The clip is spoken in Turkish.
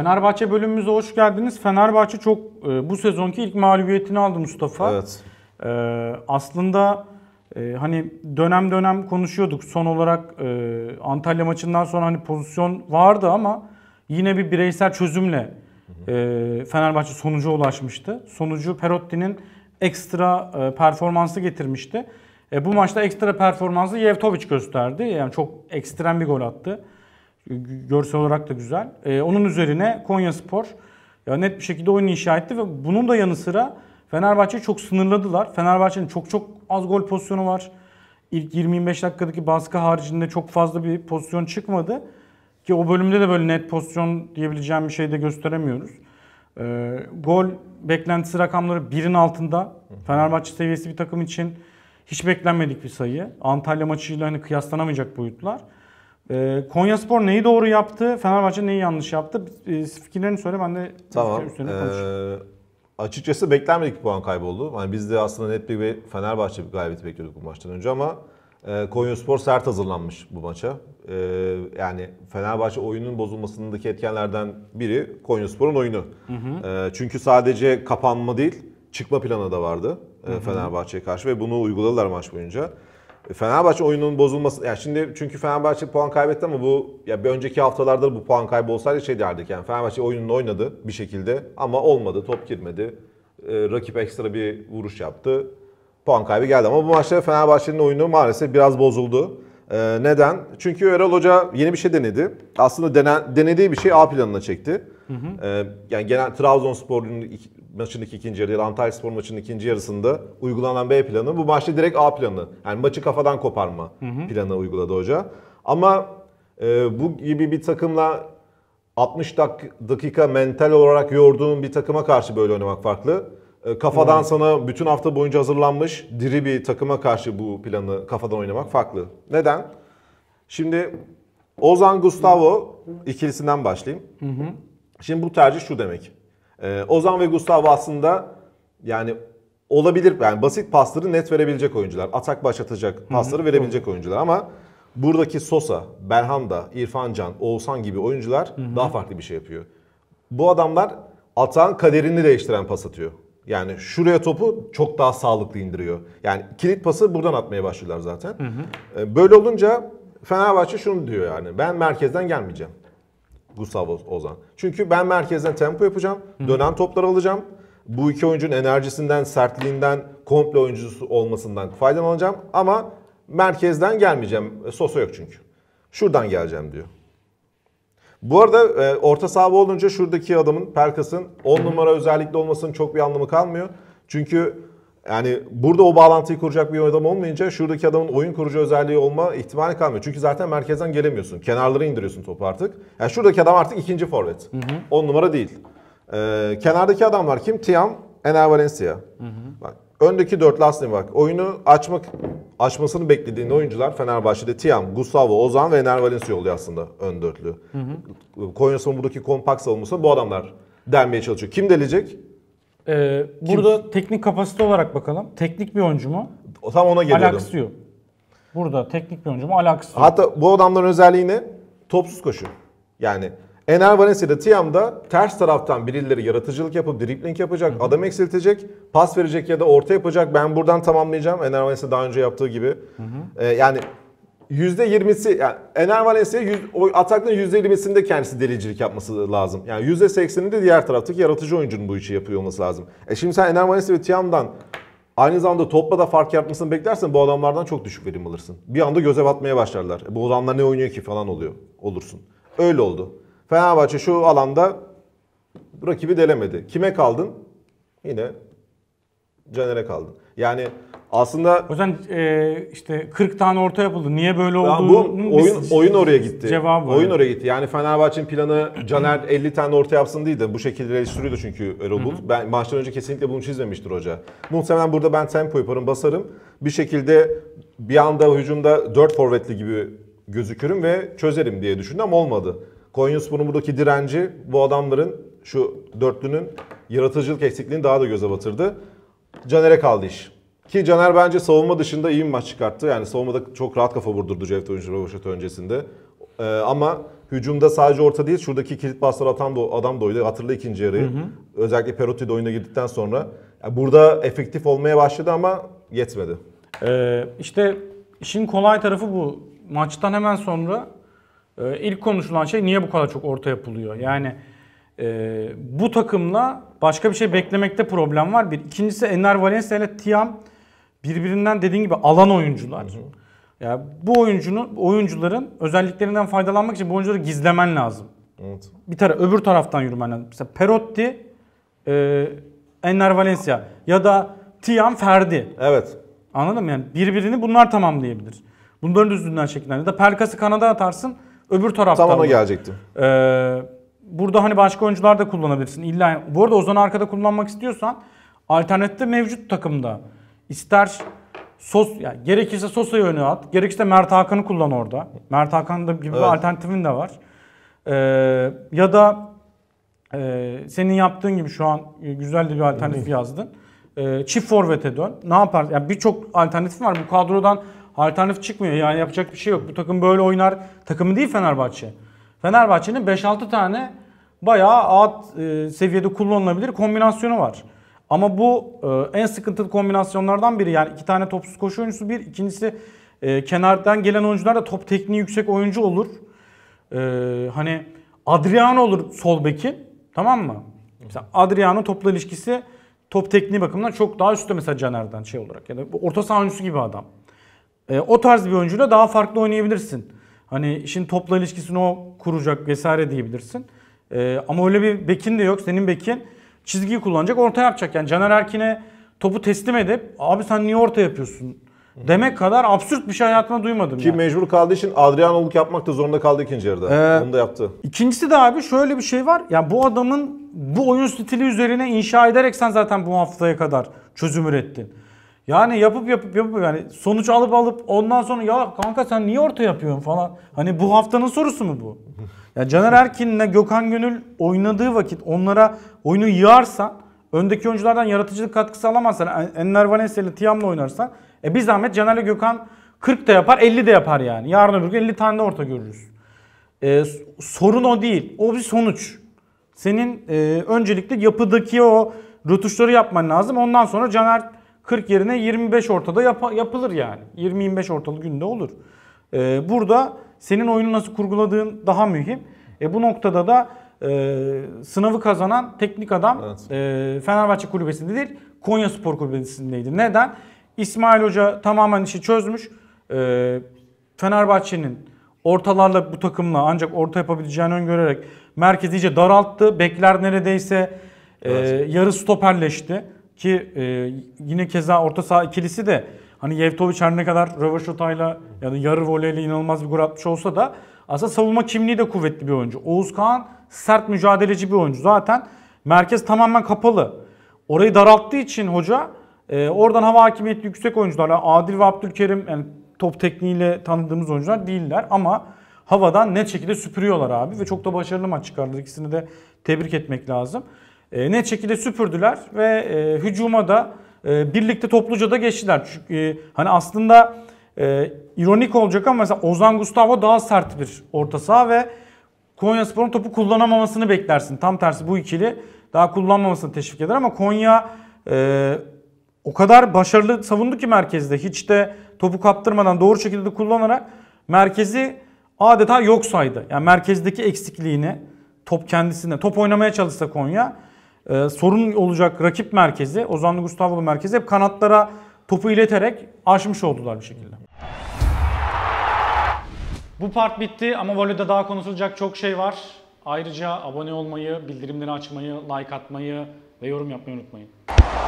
Fenerbahçe bölümümüze hoş geldiniz. Fenerbahçe çok e, bu sezonki ilk mağlubiyetini aldı Mustafa. Evet. E, aslında e, hani dönem dönem konuşuyorduk. Son olarak e, Antalya maçından sonra hani pozisyon vardı ama yine bir bireysel çözümle e, Fenerbahçe sonuca ulaşmıştı. Sonucu Perotti'nin ekstra e, performansı getirmişti. E, bu maçta ekstra performansı Yevtovic gösterdi. Yani çok ekstrem bir gol attı. Görsel olarak da güzel. Ee, onun üzerine Konya Spor ya net bir şekilde oyunu inşa etti ve bunun da yanı sıra Fenerbahçe'yi çok sınırladılar. Fenerbahçe'nin çok çok az gol pozisyonu var. İlk 25 dakikadaki baskı haricinde çok fazla bir pozisyon çıkmadı. Ki o bölümde de böyle net pozisyon diyebileceğim bir şey de gösteremiyoruz. Ee, gol beklentisi rakamları birin altında. Fenerbahçe seviyesi bir takım için hiç beklenmedik bir sayı. Antalya maçıyla hani kıyaslanamayacak boyutlar. E, Konya Spor neyi doğru yaptı? Fenerbahçe neyi yanlış yaptı? E, fikirlerini söyle ben de tamam. üstüne ee, konuşayım. Ee, açıkçası beklenmedik bir puan kaybı oldu. Yani biz de aslında net bir Fenerbahçe bir galibiyeti bekliyorduk bu maçtan önce ama e, Konya Spor sert hazırlanmış bu maça. E, yani Fenerbahçe oyunun bozulmasındaki etkenlerden biri Konya Spor'un oyunu. Hı hı. E, çünkü sadece kapanma değil çıkma planı da vardı e, hı Fenerbahçe'ye karşı ve bunu uyguladılar maç boyunca. E, Fenerbahçe oyununun bozulması yani şimdi çünkü Fenerbahçe puan kaybetti ama bu ya bir önceki haftalarda bu puan kaybı olsaydı şey derdik yani Fenerbahçe oyununu oynadı bir şekilde ama olmadı top girmedi. Ee, rakip ekstra bir vuruş yaptı. Puan kaybı geldi ama bu maçta Fenerbahçe'nin oyunu maalesef biraz bozuldu. Ee, neden? Çünkü Erol Hoca yeni bir şey denedi. Aslında denen, denediği bir şey A planına çekti. Hı hı. Ee, yani genel Trabzonspor'un maçın ikinci yarı ya da Antalya Spor maçının ikinci yarısında uygulanan B planı. Bu maçta direkt A planı. Yani maçı kafadan koparma hı hı. planı uyguladı hoca. Ama e, bu gibi bir takımla 60 dak- dakika mental olarak yorduğun bir takıma karşı böyle oynamak farklı. E, kafadan hmm. sana bütün hafta boyunca hazırlanmış diri bir takıma karşı bu planı kafadan oynamak farklı. Neden? Şimdi Ozan Gustavo ikilisinden başlayayım. Hı hı. Şimdi bu tercih şu demek. Ee, Ozan ve Gustav aslında yani olabilir yani basit pasları net verebilecek oyuncular. Atak başlatacak pasları Hı-hı. verebilecek Hı-hı. oyuncular ama buradaki Sosa, Belhanda, İrfan Can, Oğuzhan gibi oyuncular Hı-hı. daha farklı bir şey yapıyor. Bu adamlar atağın kaderini değiştiren pas atıyor. Yani şuraya topu çok daha sağlıklı indiriyor. Yani kilit pası buradan atmaya başlıyorlar zaten. Hı hı. Ee, böyle olunca Fenerbahçe şunu diyor yani ben merkezden gelmeyeceğim. Gustavo Ozan. Çünkü ben merkezden tempo yapacağım. Hı. Dönen topları alacağım. Bu iki oyuncunun enerjisinden, sertliğinden, komple oyuncusu olmasından faydalanacağım. Ama merkezden gelmeyeceğim. E, Sosa yok çünkü. Şuradan geleceğim diyor. Bu arada e, orta saha olunca şuradaki adamın Perkas'ın 10 numara özellikle olmasının çok bir anlamı kalmıyor. Çünkü yani burada o bağlantıyı kuracak bir adam olmayınca şuradaki adamın oyun kurucu özelliği olma ihtimali kalmıyor. Çünkü zaten merkezden gelemiyorsun. Kenarlara indiriyorsun topu artık. Yani şuradaki adam artık ikinci forvet. on numara değil. Ee, kenardaki adam var kim? Tiam, Ener Valencia. Hı hı. Bak, öndeki dört aslında bak. Oyunu açmak açmasını beklediğin oyuncular Fenerbahçe'de Tiam, Gustavo, Ozan ve Ener Valencia oluyor aslında ön dörtlü. Hı hı. Konya buradaki kompakt savunması bu adamlar denmeye çalışıyor. Kim delecek? Ee, burada Kim? teknik kapasite olarak bakalım. Teknik bir oyuncu mu? Tam ona geliyordum. Alakası yok. Burada teknik bir oyuncu mu? Alakası yok. Hatta bu adamların özelliği ne? Topsuz koşuyor. Yani Ener Valencia'da Tiam'da ters taraftan birileri yaratıcılık yapıp dribbling yapacak, Hı-hı. adam eksiltecek, pas verecek ya da orta yapacak. Ben buradan tamamlayacağım. Ener Valencia daha önce yaptığı gibi. Ee, yani %20'si yani Ener Valencia o atakların %20'sinde kendisi delicilik yapması lazım. Yani %80'ini de diğer taraftaki yaratıcı oyuncunun bu işi yapıyor olması lazım. E şimdi sen Ener Valencia ve Tiam'dan aynı zamanda topla da fark yapmasını beklersen bu adamlardan çok düşük verim alırsın. Bir anda göze batmaya başlarlar. E bu adamlar ne oynuyor ki falan oluyor. Olursun. Öyle oldu. Fenerbahçe şu alanda rakibi delemedi. Kime kaldın? Yine Caner'e kaldın. Yani aslında o yüzden e, işte 40 tane orta yapıldı. Niye böyle oldu? Bu oyun oyun oraya gitti. Cevabı oyun öyle. oraya gitti. Yani Fenerbahçe'nin planı Caner 50 tane orta yapsın değil de bu şekilde eleştiriyordu çünkü Erol Bulut. Ben maçtan önce kesinlikle bunu çizmemiştir hoca. Muhtemelen burada ben tempo yaparım, basarım. Bir şekilde bir anda hücumda 4 forvetli gibi gözükürüm ve çözerim diye düşündüm ama olmadı. Konyaspor'un buradaki direnci bu adamların şu dörtlünün yaratıcılık eksikliğini daha da göze batırdı. Caner'e kaldı iş. Ki Caner bence savunma dışında iyi bir maç çıkarttı. Yani savunmada çok rahat kafa vurdurdu Cevdet oyuncu rövaşatı öncesinde. Ee, ama hücumda sadece orta değil şuradaki kilit pasları atan da, adam da oydu. Hatırla ikinci yarıyı. Hı hı. Özellikle Perotti de oyuna girdikten sonra. Yani burada efektif olmaya başladı ama yetmedi. Ee, işte işin kolay tarafı bu. Maçtan hemen sonra e, ilk konuşulan şey niye bu kadar çok orta yapılıyor? Yani e, bu takımla başka bir şey beklemekte problem var. Bir. ikincisi Enner Valencia ile Tiam birbirinden dediğin gibi alan oyuncular. Hı hı. Yani bu oyuncunun oyuncuların özelliklerinden faydalanmak için bu oyuncuları gizlemen lazım. Evet. Bir tara öbür taraftan yürümen lazım. Mesela Perotti, e, Enner Valencia ya da Tiam Ferdi. Evet. Anladın mı? Yani birbirini bunlar tamamlayabilir. Bunların üstünden şekillen. Ya da Perkas'ı kanada atarsın öbür taraftan. tamam ona gelecektim. Ee, burada hani başka oyuncular da kullanabilirsin. İlla bu arada Ozan'ı arkada kullanmak istiyorsan alternatif mevcut takımda. İster Sos, yani gerekirse Sosa'yı öne at. Gerekirse Mert Hakan'ı kullan orada. Mert Hakan'ın gibi evet. bir alternatifin de var. Ee, ya da e, senin yaptığın gibi şu an güzel de bir alternatif hı yazdın. Ee, çift forvete dön. Ne yapar? Yani birçok alternatif var. Bu kadrodan alternatif çıkmıyor. Yani yapacak bir şey yok. Bu takım böyle oynar. Takımı değil Fenerbahçe. Fenerbahçe'nin 5-6 tane bayağı alt e, seviyede kullanılabilir kombinasyonu var. Ama bu e, en sıkıntılı kombinasyonlardan biri. Yani iki tane topsuz koşu oyuncusu bir. ikincisi e, kenardan gelen oyuncular da top tekniği yüksek oyuncu olur. E, hani Adriano olur sol beki. Tamam mı? Mesela Adriano topla ilişkisi top tekniği bakımından çok daha üstte mesela Caner'den şey olarak. Yani orta saha oyuncusu gibi adam. E, o tarz bir oyuncuyla daha farklı oynayabilirsin. Hani işin topla ilişkisini o kuracak vesaire diyebilirsin. E, ama öyle bir bekin de yok. Senin bekin çizgiyi kullanacak orta yapacak. Yani Caner Erkin'e topu teslim edip abi sen niye orta yapıyorsun? Demek kadar absürt bir şey hayatımda duymadım. Ki yani. mecbur kaldığı için Adrianoluk yapmak da zorunda kaldı ikinci yarıda. Ee, Onu da yaptı. İkincisi de abi şöyle bir şey var. Ya yani bu adamın bu oyun stili üzerine inşa ederek sen zaten bu haftaya kadar çözüm ürettin. Yani yapıp yapıp yapıp yani sonuç alıp alıp ondan sonra ya kanka sen niye orta yapıyorsun falan. Hani bu haftanın sorusu mu bu? Ya Caner Erkin'le Gökhan Gönül oynadığı vakit onlara oyunu yığarsa öndeki oyunculardan yaratıcılık katkısı alamazsan Enner Valencia ile Tiam'la oynarsan e bir zahmet Caner'le Gökhan 40 da yapar 50 de yapar yani. Yarın öbür gün 50 tane de orta görürüz. E, sorun o değil. O bir sonuç. Senin e, öncelikle yapıdaki o rötuşları yapman lazım. Ondan sonra Caner 40 yerine 25 ortada yap- yapılır yani. 20-25 ortalı günde olur. Ee, burada senin oyunu nasıl kurguladığın daha mühim. E, bu noktada da e, sınavı kazanan teknik adam evet. e, Fenerbahçe kulübesinde değil Konya Spor kulübesindeydi. Neden? İsmail Hoca tamamen işi çözmüş. E, Fenerbahçe'nin ortalarla bu takımla ancak orta yapabileceğini öngörerek merkezi iyice daralttı. Bekler neredeyse e, evet. e, yarı stoperleşti. Ki e, yine keza orta saha ikilisi de hani Yevtoviç her ne kadar rövaşatayla yani yarı voleyle inanılmaz bir gol atmış olsa da aslında savunma kimliği de kuvvetli bir oyuncu. Oğuz Kağan sert mücadeleci bir oyuncu. Zaten merkez tamamen kapalı. Orayı daralttığı için hoca e, oradan hava hakimiyeti yüksek oyuncular. Yani Adil ve Abdülkerim yani top tekniğiyle tanıdığımız oyuncular değiller ama havadan net şekilde süpürüyorlar abi ve çok da başarılı maç çıkardılar. İkisini de tebrik etmek lazım e, net şekilde süpürdüler ve e, hücuma da e, birlikte topluca da geçtiler. Çünkü e, hani aslında e, ironik olacak ama mesela Ozan Gustavo daha sert bir orta saha ve Konya Spor'un topu kullanamamasını beklersin. Tam tersi bu ikili daha kullanmamasını teşvik eder ama Konya e, o kadar başarılı savundu ki merkezde. Hiç de topu kaptırmadan doğru şekilde kullanarak merkezi adeta yok saydı. Yani merkezdeki eksikliğini top kendisine top oynamaya çalışsa Konya e, sorun olacak rakip merkezi, Ozanlı Gustavo'lu merkezi hep kanatlara topu ileterek aşmış oldular bir şekilde. Bu part bitti ama voleyde daha konuşulacak çok şey var. Ayrıca abone olmayı, bildirimleri açmayı, like atmayı ve yorum yapmayı unutmayın.